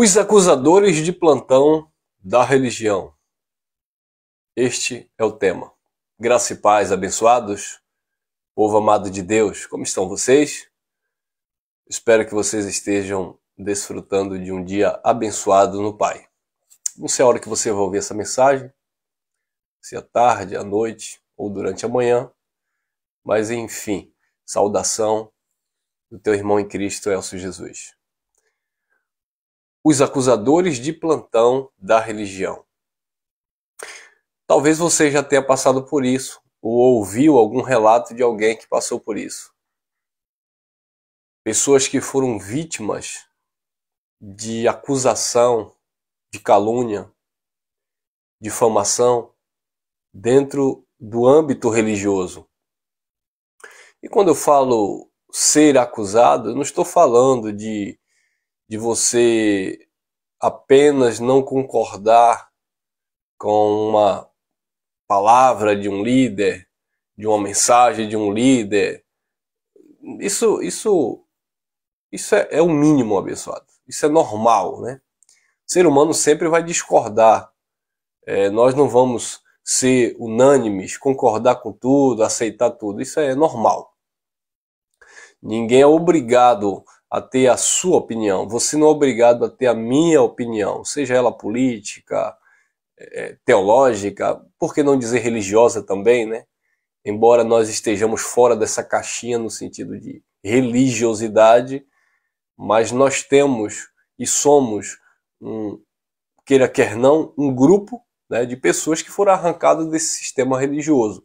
Os acusadores de plantão da religião. Este é o tema. Graça e paz, abençoados, povo amado de Deus, como estão vocês? Espero que vocês estejam desfrutando de um dia abençoado no Pai. Não sei a hora que você vai ouvir essa mensagem, se à é tarde, à noite ou durante a manhã, mas enfim, saudação do teu irmão em Cristo, Elcio Jesus os acusadores de plantão da religião. Talvez você já tenha passado por isso ou ouviu algum relato de alguém que passou por isso. Pessoas que foram vítimas de acusação, de calúnia, difamação dentro do âmbito religioso. E quando eu falo ser acusado, eu não estou falando de de você apenas não concordar com uma palavra de um líder, de uma mensagem de um líder. Isso, isso, isso é, é o mínimo abençoado. Isso é normal, né? O ser humano sempre vai discordar. É, nós não vamos ser unânimes, concordar com tudo, aceitar tudo. Isso é normal. Ninguém é obrigado a ter a sua opinião, você não é obrigado a ter a minha opinião, seja ela política, é, teológica, por que não dizer religiosa também, né? Embora nós estejamos fora dessa caixinha no sentido de religiosidade, mas nós temos e somos, um, queira quer não, um grupo né, de pessoas que foram arrancadas desse sistema religioso.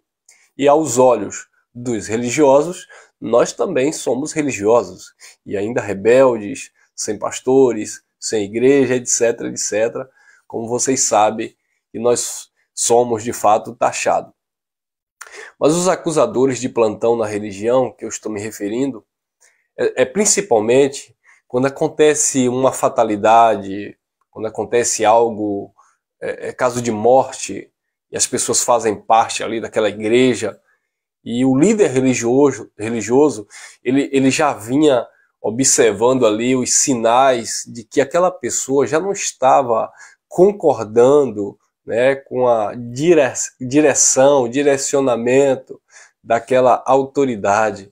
E aos olhos dos religiosos, nós também somos religiosos e ainda rebeldes, sem pastores, sem igreja, etc, etc, como vocês sabem, e nós somos de fato taxados. Mas os acusadores de plantão na religião que eu estou me referindo é, é principalmente quando acontece uma fatalidade, quando acontece algo, é, é caso de morte, e as pessoas fazem parte ali daquela igreja e o líder religioso, religioso ele, ele já vinha observando ali os sinais de que aquela pessoa já não estava concordando né, com a direção, direcionamento daquela autoridade.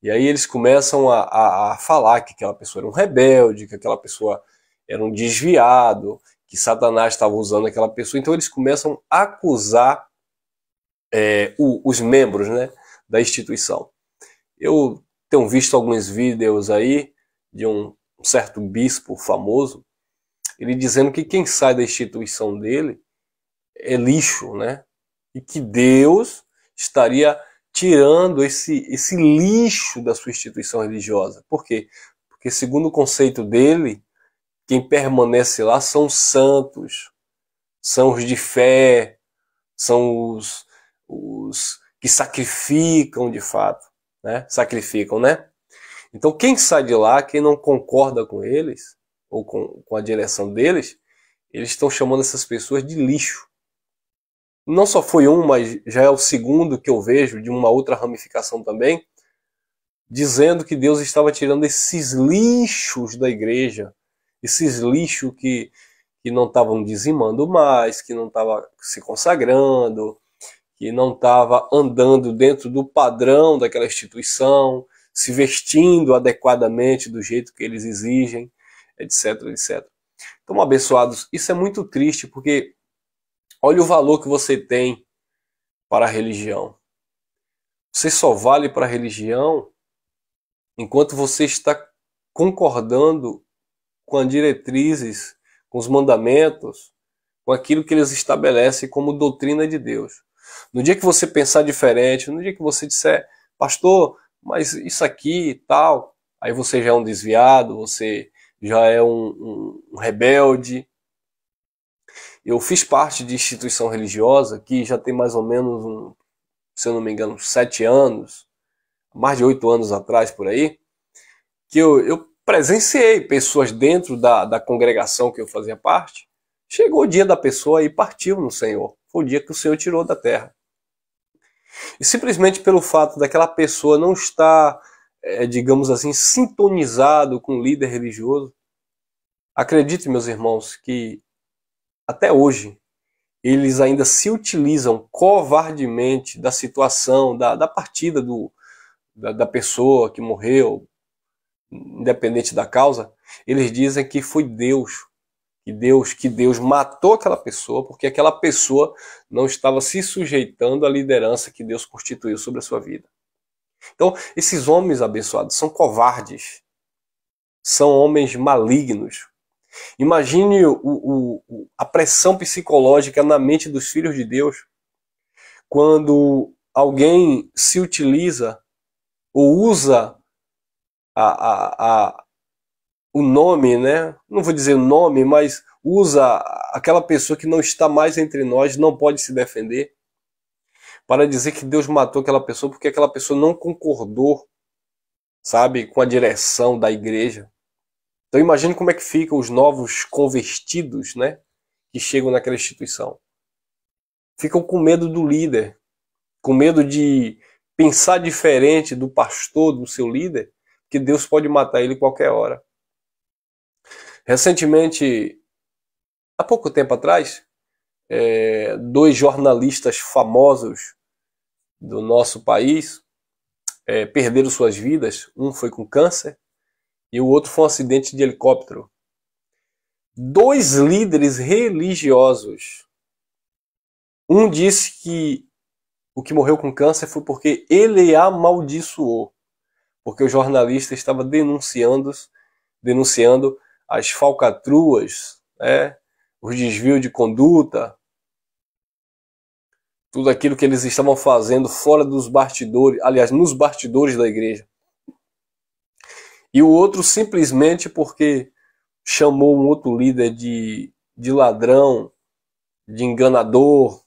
E aí eles começam a, a, a, falar que aquela pessoa era um rebelde, que aquela pessoa era um desviado, que Satanás estava usando aquela pessoa. Então eles começam a acusar é, o, os membros né, da instituição. Eu tenho visto alguns vídeos aí de um certo bispo famoso, ele dizendo que quem sai da instituição dele é lixo, né? E que Deus estaria tirando esse, esse lixo da sua instituição religiosa. Por quê? Porque, segundo o conceito dele, quem permanece lá são os santos, são os de fé, são os, os que sacrificam de fato, né? Sacrificam, né? Então quem sai de lá, quem não concorda com eles ou com, com a direção deles, eles estão chamando essas pessoas de lixo. Não só foi um, mas já é o segundo que eu vejo de uma outra ramificação também, dizendo que Deus estava tirando esses lixos da igreja, esses lixos que, que não estavam dizimando mais, que não estavam se consagrando, que não estava andando dentro do padrão daquela instituição, se vestindo adequadamente do jeito que eles exigem, etc, etc. Então, abençoados, isso é muito triste porque olha o valor que você tem para a religião. Você só vale para a religião enquanto você está concordando com as diretrizes, com os mandamentos, com aquilo que eles estabelecem como doutrina de Deus. No dia que você pensar diferente, no dia que você disser, pastor, mas isso aqui e tal, aí você já é um desviado, você já é um, um, um rebelde. Eu fiz parte de instituição religiosa que já tem mais ou menos, um, se eu não me engano, sete anos, mais de oito anos atrás por aí, que eu, eu presenciei pessoas dentro da, da congregação que eu fazia parte. Chegou o dia da pessoa e partiu no Senhor foi o dia que o Senhor tirou da terra. E simplesmente pelo fato daquela pessoa não estar, é, digamos assim, sintonizado com o líder religioso, acredite, meus irmãos, que até hoje eles ainda se utilizam covardemente da situação, da, da partida do, da, da pessoa que morreu, independente da causa, eles dizem que foi Deus e Deus que Deus matou aquela pessoa porque aquela pessoa não estava se sujeitando à liderança que Deus constituiu sobre a sua vida. Então, esses homens abençoados são covardes. São homens malignos. Imagine o, o, a pressão psicológica na mente dos filhos de Deus quando alguém se utiliza ou usa a, a o nome, né? Não vou dizer o nome, mas usa aquela pessoa que não está mais entre nós, não pode se defender, para dizer que Deus matou aquela pessoa porque aquela pessoa não concordou, sabe, com a direção da igreja. Então imagine como é que ficam os novos convertidos, né, que chegam naquela instituição. Ficam com medo do líder, com medo de pensar diferente do pastor, do seu líder, que Deus pode matar ele qualquer hora. Recentemente, há pouco tempo atrás, é, dois jornalistas famosos do nosso país é, perderam suas vidas. Um foi com câncer e o outro foi um acidente de helicóptero. Dois líderes religiosos. Um disse que o que morreu com câncer foi porque ele amaldiçoou, porque o jornalista estava denunciando, denunciando as falcatruas, né, os desvios de conduta, tudo aquilo que eles estavam fazendo fora dos bastidores, aliás, nos bastidores da igreja. E o outro simplesmente porque chamou um outro líder de, de ladrão, de enganador,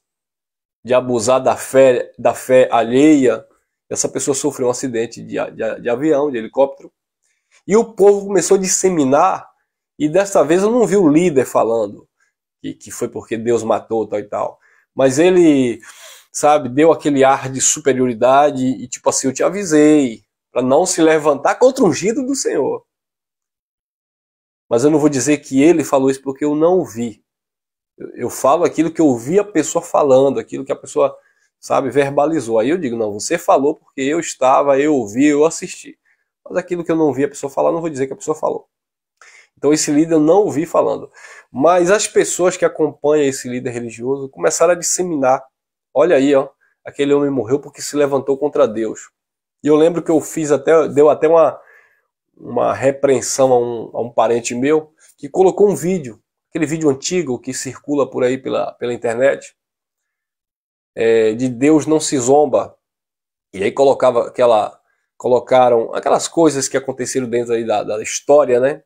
de abusar da fé, da fé alheia. Essa pessoa sofreu um acidente de, de, de avião, de helicóptero. E o povo começou a disseminar e desta vez eu não vi o líder falando que, que foi porque Deus matou tal e tal. Mas ele, sabe, deu aquele ar de superioridade e tipo assim, eu te avisei para não se levantar contra o ungido do Senhor. Mas eu não vou dizer que ele falou isso porque eu não vi. Eu falo aquilo que eu vi a pessoa falando, aquilo que a pessoa, sabe, verbalizou. Aí eu digo, não, você falou porque eu estava, eu ouvi, eu assisti. Mas aquilo que eu não vi a pessoa falar, não vou dizer que a pessoa falou. Então esse líder eu não ouvi falando. Mas as pessoas que acompanham esse líder religioso começaram a disseminar. Olha aí, ó, aquele homem morreu porque se levantou contra Deus. E eu lembro que eu fiz até, deu até uma, uma repreensão a um, a um parente meu que colocou um vídeo, aquele vídeo antigo que circula por aí pela, pela internet, é, de Deus não se zomba. E aí colocava aquela, colocaram aquelas coisas que aconteceram dentro aí da, da história, né?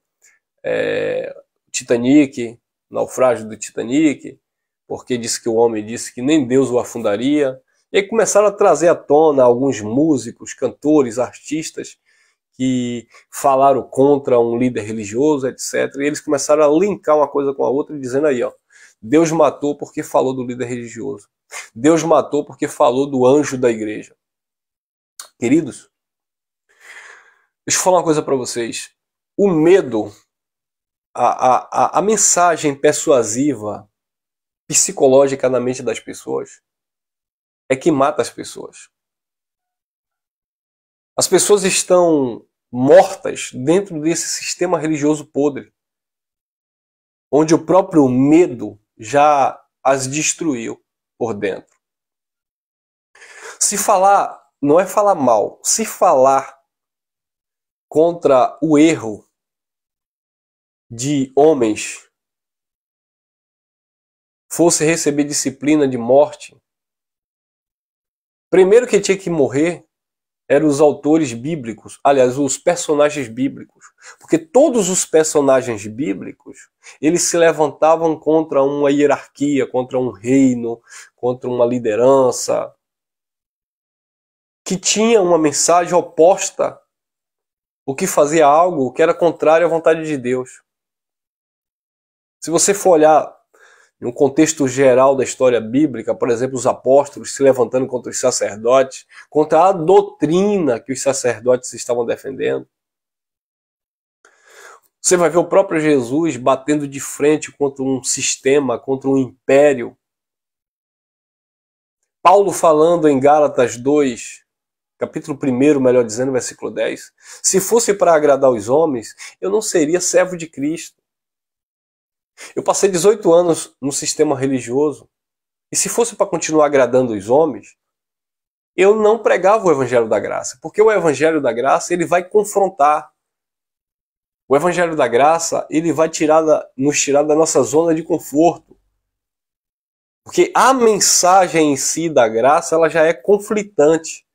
é, Titanic, naufrágio do Titanic, porque disse que o homem disse que nem Deus o afundaria. E aí começaram a trazer à tona alguns músicos, cantores, artistas que falaram contra um líder religioso, etc. E eles começaram a linkar uma coisa com a outra, dizendo aí, ó, Deus matou porque falou do líder religioso. Deus matou porque falou do anjo da igreja. Queridos, deixa eu falar uma coisa para vocês. O medo a, a, a mensagem persuasiva, psicológica na mente das pessoas, é que mata as pessoas. As pessoas estão mortas dentro desse sistema religioso podre, onde o próprio medo já as destruiu por dentro. Se falar, não é falar mal, se falar contra o erro de homens fosse receber disciplina de morte, primeiro que tinha que morrer eram os autores bíblicos, aliás, os personagens bíblicos, porque todos os personagens bíblicos, eles se levantavam contra uma hierarquia, contra um reino, contra uma liderança que tinha uma mensagem oposta, o que fazia algo que era contrário à vontade de Deus. Se você for olhar em um contexto geral da história bíblica, por exemplo, os apóstolos se levantando contra os sacerdotes, contra a doutrina que os sacerdotes estavam defendendo. Você vai ver o próprio Jesus batendo de frente contra um sistema, contra um império. Paulo falando em Gálatas 2, capítulo 1, melhor dizendo, versículo 10. Se fosse para agradar os homens, eu não seria servo de Cristo. Eu passei 18 anos no sistema religioso e se fosse para continuar agradando os homens, eu não pregava o evangelho da graça, porque o evangelho da graça, ele vai confrontar. O evangelho da graça, ele vai tirar da, nos tirar da nossa zona de conforto. Porque a mensagem em si da graça, ela já é conflitante.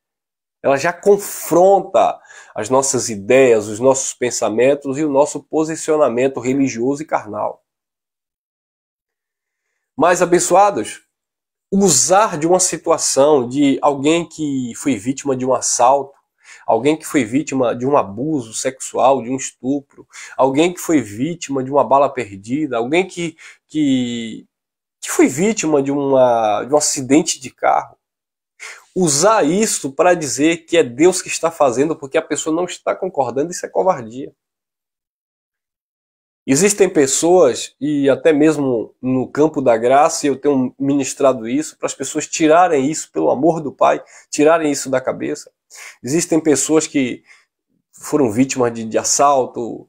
Ela já confronta as nossas ideias, os nossos pensamentos e o nosso posicionamento religioso e carnal mais abençoados, usar de uma situação de alguém que foi vítima de um assalto, alguém que foi vítima de um abuso sexual, de um estupro, alguém que foi vítima de uma bala perdida, alguém que, que, que foi vítima de, uma, de um acidente de carro. Usar isso para dizer que é Deus que está fazendo porque a pessoa não está concordando, isso é covardia. Existem pessoas, e até mesmo no campo da graça, eu tenho ministrado isso, para as pessoas tirarem isso, pelo amor do Pai, tirarem isso da cabeça. Existem pessoas que foram vítimas de, de assalto,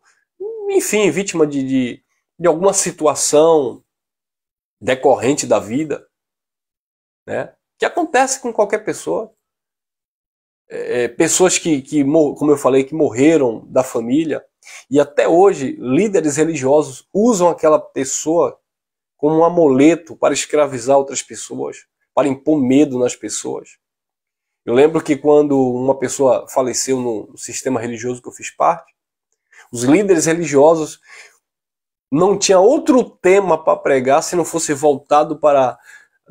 enfim, vítima de, de, de alguma situação decorrente da vida, né? que acontece com qualquer pessoa é, pessoas que, que, como eu falei, que morreram da família, e até hoje líderes religiosos usam aquela pessoa como um amuleto para escravizar outras pessoas, para impor medo nas pessoas. Eu lembro que quando uma pessoa faleceu no sistema religioso que eu fiz parte, os líderes religiosos não tinha outro tema para pregar se não fosse voltado para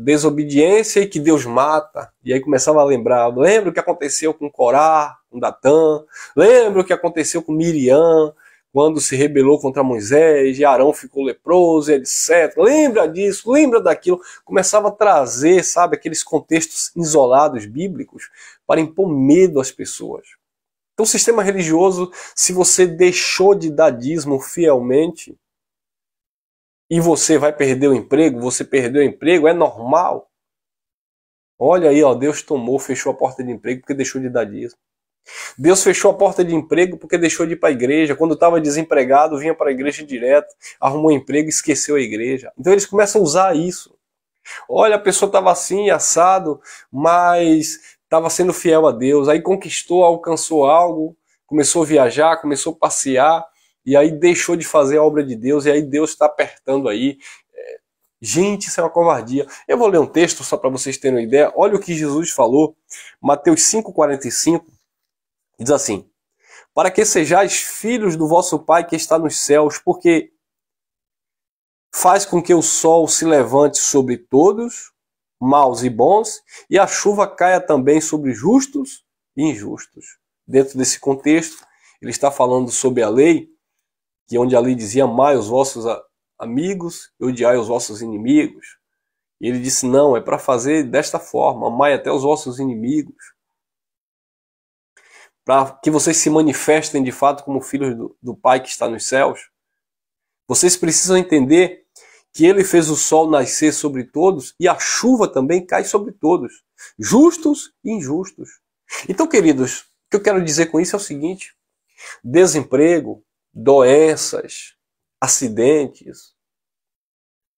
desobediência e que Deus mata. E aí começava a lembrar, lembra o que aconteceu com Corá, com Datã, lembra o que aconteceu com Miriam, quando se rebelou contra Moisés, e Arão ficou leproso, etc. Lembra disso, lembra daquilo. Começava a trazer, sabe, aqueles contextos isolados bíblicos para impor medo às pessoas. Então, o sistema religioso, se você deixou de dar dízimo fielmente, e você vai perder o emprego, você perdeu o emprego, é normal. Olha aí, ó, Deus tomou, fechou a porta de emprego porque deixou de dar dízimo. Deus fechou a porta de emprego porque deixou de ir para a igreja. Quando estava desempregado, vinha para a igreja direto, arrumou emprego e esqueceu a igreja. Então eles começam a usar isso. Olha, a pessoa estava assim, assado, mas estava sendo fiel a Deus. Aí conquistou, alcançou algo, começou a viajar, começou a passear, e aí deixou de fazer a obra de Deus, e aí Deus está apertando aí. É, gente, isso é uma covardia. Eu vou ler um texto só para vocês terem uma ideia. Olha o que Jesus falou, Mateus 5,45, diz assim: Para que sejais filhos do vosso Pai que está nos céus, porque faz com que o sol se levante sobre todos, maus e bons, e a chuva caia também sobre justos e injustos. Dentro desse contexto, ele está falando sobre a lei que onde ali dizia amai os vossos amigos e odiai os vossos inimigos. E ele disse: não, é para fazer desta forma, amai até os vossos inimigos, para que vocês se manifestem de fato como filhos do, do Pai que está nos céus. Vocês precisam entender que ele fez o sol nascer sobre todos e a chuva também cai sobre todos, justos e injustos. Então, queridos, o que eu quero dizer com isso é o seguinte: desemprego, doenças, acidentes,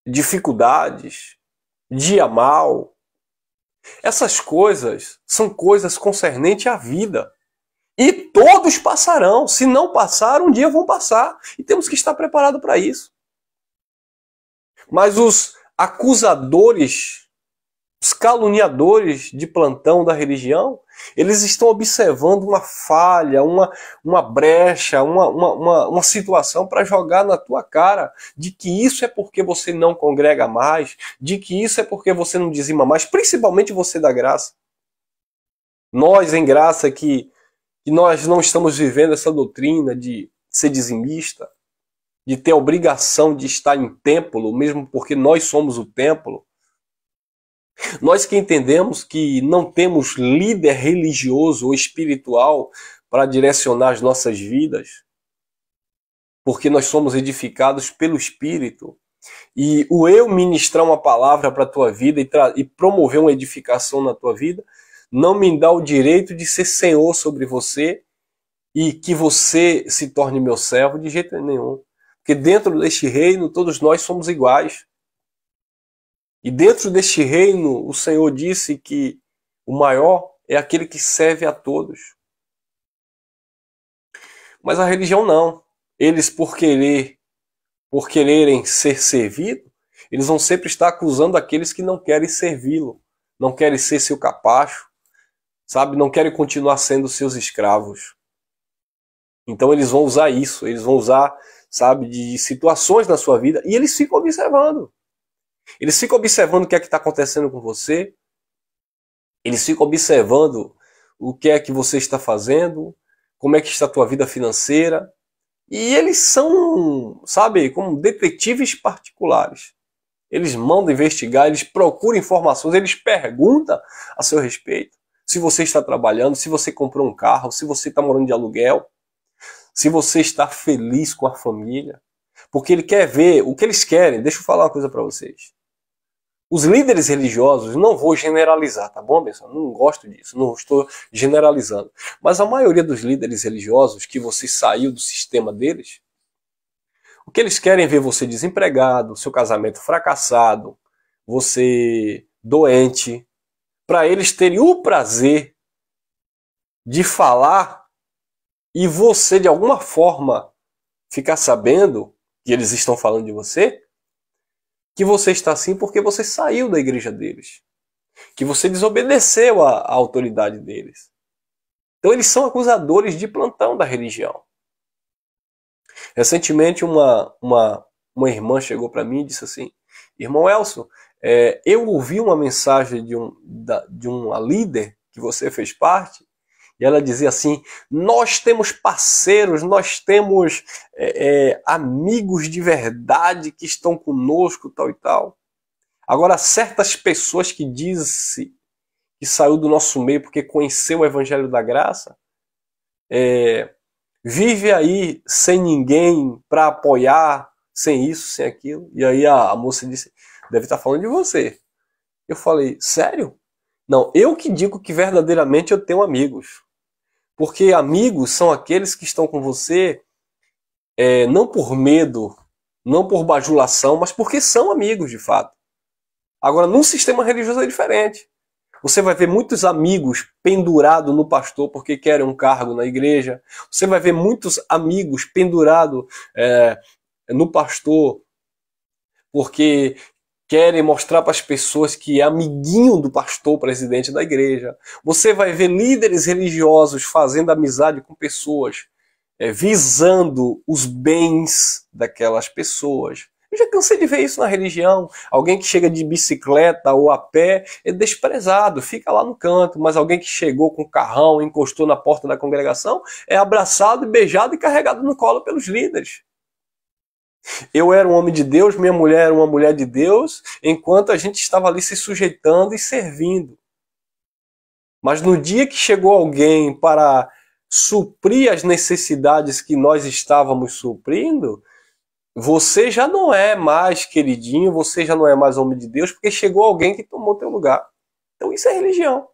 dificuldades, dia mal. Essas coisas são coisas concernentes à vida. E todos passarão. Se não passar, um dia vão passar. E temos que estar preparados para isso. Mas os acusadores os caluniadores de plantão da religião, eles estão observando uma falha, uma, uma brecha, uma, uma, uma, uma situação para jogar na tua cara de que isso é porque você não congrega mais, de que isso é porque você não dizima mais, principalmente você da graça. Nós, em graça, que, que nós não estamos vivendo essa doutrina de ser dizimista, de ter a obrigação de estar em templo, mesmo porque nós somos o templo, nós que entendemos que não temos líder religioso ou espiritual para direcionar as nossas vidas, porque nós somos edificados pelo Espírito. E o eu ministrar uma palavra para a tua vida e, e, promover uma edificação na tua vida não me dá o direito de ser senhor sobre você e que você se torne meu servo de jeito nenhum. Porque dentro deste reino todos nós somos iguais. E dentro deste reino, o Senhor disse que o maior é aquele que serve a todos. Mas a religião não. Eles, por querer, por quererem ser servido, eles vão sempre estar acusando aqueles que não querem servi-lo, não querem ser seu capacho, sabe? Não querem continuar sendo seus escravos. Então eles vão usar isso, eles vão usar, sabe, de situações na sua vida e eles ficam observando. Eles ficam observando o que é que está acontecendo com você. Eles ficam observando o que é que você está fazendo, como é que está a tua vida financeira. E eles são, sabe, como detetives particulares. Eles mandam investigar, eles procuram informações, eles perguntam a seu respeito. Se você está trabalhando, se você comprou um carro, se você está morando de aluguel, se você está feliz com a família. Porque ele quer ver o que eles querem. Deixa eu falar uma coisa para vocês. Os líderes religiosos, não vou generalizar, tá bom, pessoal? Não gosto disso, não estou generalizando. Mas a maioria dos líderes religiosos que você saiu do sistema deles, o que eles querem é ver você desempregado, seu casamento fracassado, você doente, para eles terem o prazer de falar e você de alguma forma ficar sabendo que eles estão falando de você que você está assim porque você saiu da igreja deles, que você desobedeceu à, autoridade deles. Então eles são acusadores de plantão da religião. Recentemente uma, uma, uma irmã chegou para mim e disse assim, irmão Elson, é, eu ouvi uma mensagem de, um, da, de uma líder que você fez parte e ela dizia assim: Nós temos parceiros, nós temos é, é, amigos de verdade que estão conosco, tal e tal. Agora, certas pessoas que dizem que saiu do nosso meio porque conheceu o Evangelho da Graça, é, vive aí sem ninguém para apoiar, sem isso, sem aquilo. E aí a, a moça disse: Deve estar tá falando de você. Eu falei: Sério? Não, eu que digo que verdadeiramente eu tenho amigos. Porque amigos são aqueles que estão com você é, não por medo, não por bajulação, mas porque são amigos de fato. Agora, num sistema religioso é diferente. Você vai ver muitos amigos pendurados no pastor porque querem um cargo na igreja. Você vai ver muitos amigos pendurados é, no pastor porque querem mostrar para as pessoas que é amiguinho do pastor presidente da igreja. Você vai ver líderes religiosos fazendo amizade com pessoas, é, visando os bens daquelas pessoas. Eu já cansei de ver isso na religião. Alguém que chega de bicicleta ou a pé é desprezado, fica lá no canto, mas alguém que chegou com o carrão, encostou na porta da congregação, é abraçado, beijado e carregado no colo pelos líderes. Eu era um homem de Deus, minha mulher era uma mulher de Deus, enquanto a gente estava ali se sujeitando e servindo. Mas no dia que chegou alguém para suprir as necessidades que nós estávamos suprindo, você já não é mais queridinho, você já não é mais homem de Deus, porque chegou alguém que tomou teu lugar. Então isso é religião.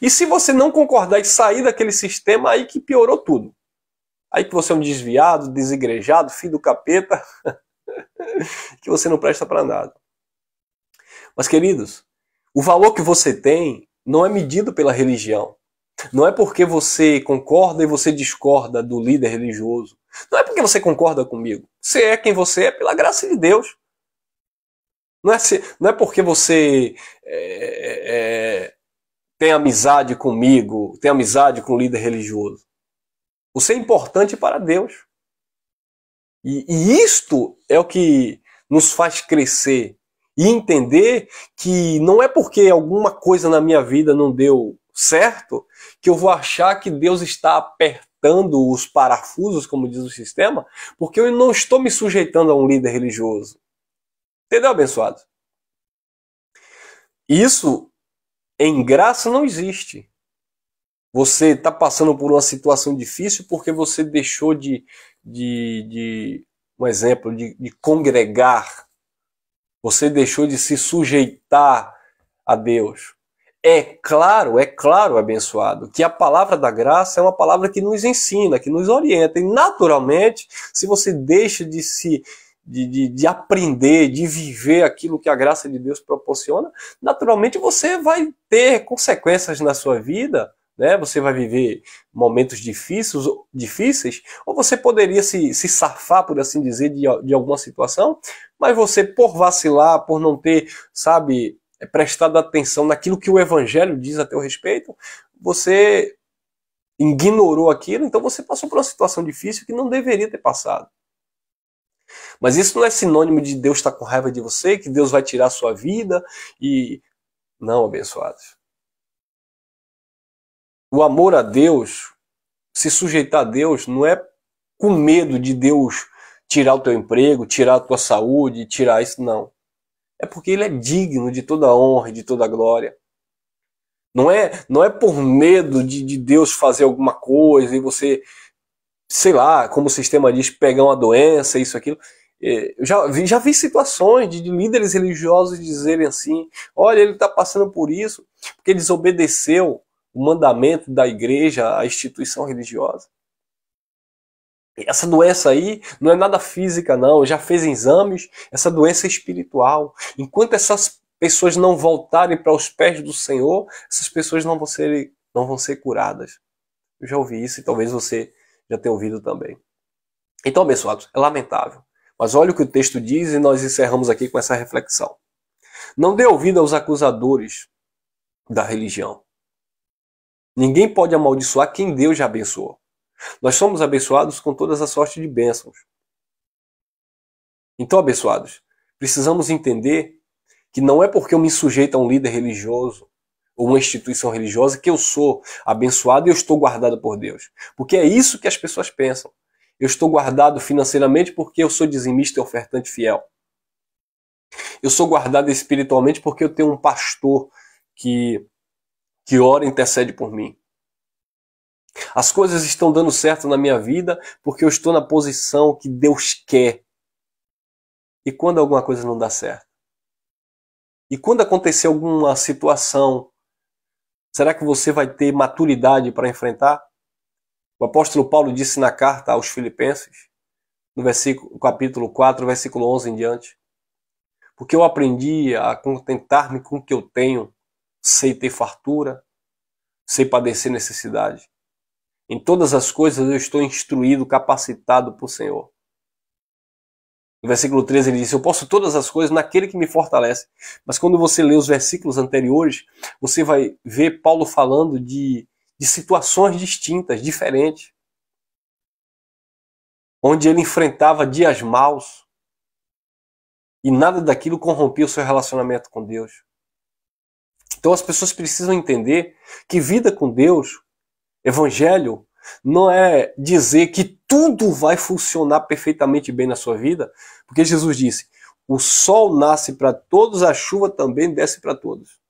E se você não concordar e sair daquele sistema, aí que piorou tudo. Aí que você é um desviado, desigrejado, filho do capeta, que você não presta para nada. Mas, queridos, o valor que você tem não é medido pela religião. Não é porque você concorda e você discorda do líder religioso. Não é porque você concorda comigo. Você é quem você é pela graça de Deus. Não é, se, não é porque você é, é, é tem amizade comigo, tem amizade com o líder religioso. Você é importante para Deus. E, e isto é o que nos faz crescer e entender que não é porque alguma coisa na minha vida não deu certo que eu vou achar que Deus está apertando os parafusos, como diz o sistema, porque eu não estou me sujeitando a um líder religioso. Entendeu, abençoado? Isso em graça não existe. Você está passando por uma situação difícil porque você deixou de, de, de um exemplo, de, de congregar. Você deixou de se sujeitar a Deus. É claro, é claro, abençoado, que a palavra da graça é uma palavra que nos ensina, que nos orienta. E naturalmente, se você deixa de se de, de, de, aprender, de viver aquilo que a graça de Deus proporciona, naturalmente você vai ter consequências na sua vida né? Você vai viver momentos difíceis, difíceis ou você poderia se, se safar, por assim dizer, de, de alguma situação, mas você, por vacilar, por não ter, sabe, prestado atenção naquilo que o Evangelho diz a teu respeito, você ignorou aquilo, então você passou por uma situação difícil que não deveria ter passado. Mas isso não é sinônimo de Deus estar tá com raiva de você, que Deus vai tirar a sua vida e. Não, abençoados. O amor a Deus, se sujeitar a Deus, não é com medo de Deus tirar o teu emprego, tirar a tua saúde, tirar isso, não. É porque ele é digno de toda honra e de toda glória. Não é, não é por medo de, de Deus fazer alguma coisa e você, sei lá, como o sistema diz, pegar uma doença, isso, aquilo. É, eu já vi, já vi situações de, líderes religiosos dizerem assim: olha, ele está passando por isso porque desobedeceu o mandamento da igreja, a instituição religiosa. Essa doença aí não é nada física, não. Já fez exames, essa doença é espiritual. Enquanto essas pessoas não voltarem para os pés do Senhor, essas pessoas não vão ser, não vão ser curadas. Eu já ouvi isso e talvez você já tenha ouvido também. Então, abençoados, é lamentável. Mas olha o que o texto diz e nós encerramos aqui com essa reflexão. Não dê ouvido aos acusadores da religião. Ninguém pode amaldiçoar quem Deus já abençoou. Nós somos abençoados com todas as sortes de bênçãos. Então, abençoados, precisamos entender que não é porque eu me sujeito a um líder religioso ou uma instituição religiosa que eu sou abençoado e eu estou guardado por Deus. Porque é isso que as pessoas pensam. Eu estou guardado financeiramente porque eu sou dizimista e ofertante fiel. Eu sou guardado espiritualmente porque eu tenho um pastor que que ora intercede por mim. As coisas estão dando certo na minha vida porque eu estou na posição que Deus quer. E quando alguma coisa não dá certo? E quando acontecer alguma situação, será que você vai ter maturidade para enfrentar? O apóstolo Paulo disse na carta aos Filipenses, no versículo, capítulo 4, versículo 11 em diante: Porque eu aprendi a contentar-me com o que eu tenho, sei ter fartura, sei padecer necessidade. Em todas as coisas eu estou instruído, capacitado por Senhor. No versículo 13 ele diz: Eu posso todas as coisas naquele que me fortalece. Mas quando você lê os versículos anteriores, você vai ver Paulo falando de, de situações distintas, diferentes. Onde ele enfrentava dias maus. E nada daquilo corrompia o seu relacionamento com Deus. Então as pessoas precisam entender que vida com Deus, evangelho, não é dizer que tudo vai funcionar perfeitamente bem na sua vida, porque Jesus disse: o sol nasce para todos, a chuva também desce para todos.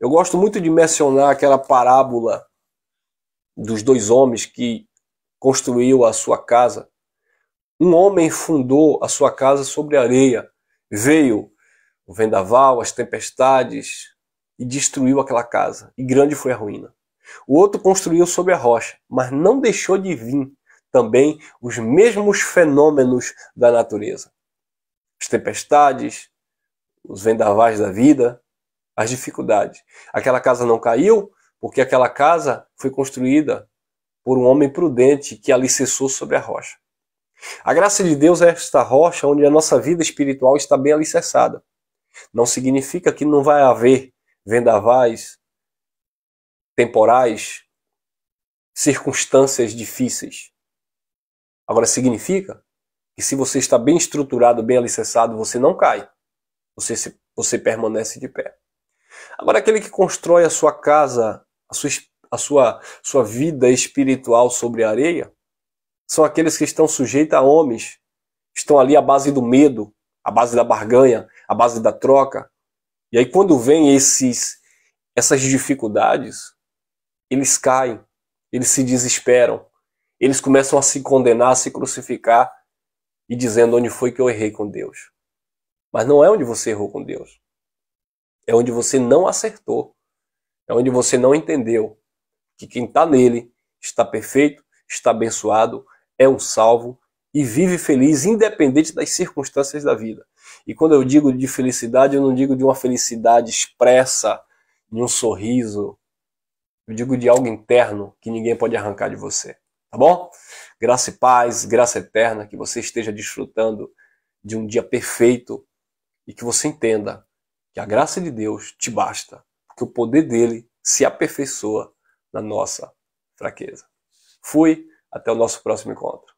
Eu gosto muito de mencionar aquela parábola dos dois homens que construiu a sua casa. Um homem fundou a sua casa sobre areia. Veio o vendaval, as tempestades, e destruiu aquela casa, e grande foi a ruína. O outro construiu sobre a rocha, mas não deixou de vir também os mesmos fenômenos da natureza. As tempestades, os vendavais da vida, as dificuldades. Aquela casa não caiu porque aquela casa foi construída por um homem prudente que alicerçou sobre a rocha. A graça de Deus é esta rocha onde a nossa vida espiritual está bem alicerçada. Não significa que não vai haver vendavais, temporais, circunstâncias difíceis. Agora, significa que se você está bem estruturado, bem alicerçado, você não cai. Você, se, você permanece de pé. Agora, aquele que constrói a sua casa, a sua, a sua, sua vida espiritual sobre a areia, são aqueles que estão sujeitos a homens, estão ali à base do medo, à base da barganha, à base da troca, e aí quando vem esses essas dificuldades, eles caem, eles se desesperam, eles começam a se condenar, a se crucificar e dizendo onde foi que eu errei com Deus. Mas não é onde você errou com Deus. É onde você não acertou. É onde você não entendeu que quem está nele está perfeito, está abençoado, é um salvo e vive feliz, independente das circunstâncias da vida. E quando eu digo de felicidade, eu não digo de uma felicidade expressa, de um sorriso. Eu digo de algo interno que ninguém pode arrancar de você. Tá bom? Graça e paz, graça eterna, que você esteja desfrutando de um dia perfeito e que você entenda que a graça de Deus te basta, porque o poder dele se aperfeiçoa na nossa fraqueza. Fui, até o nosso próximo encontro.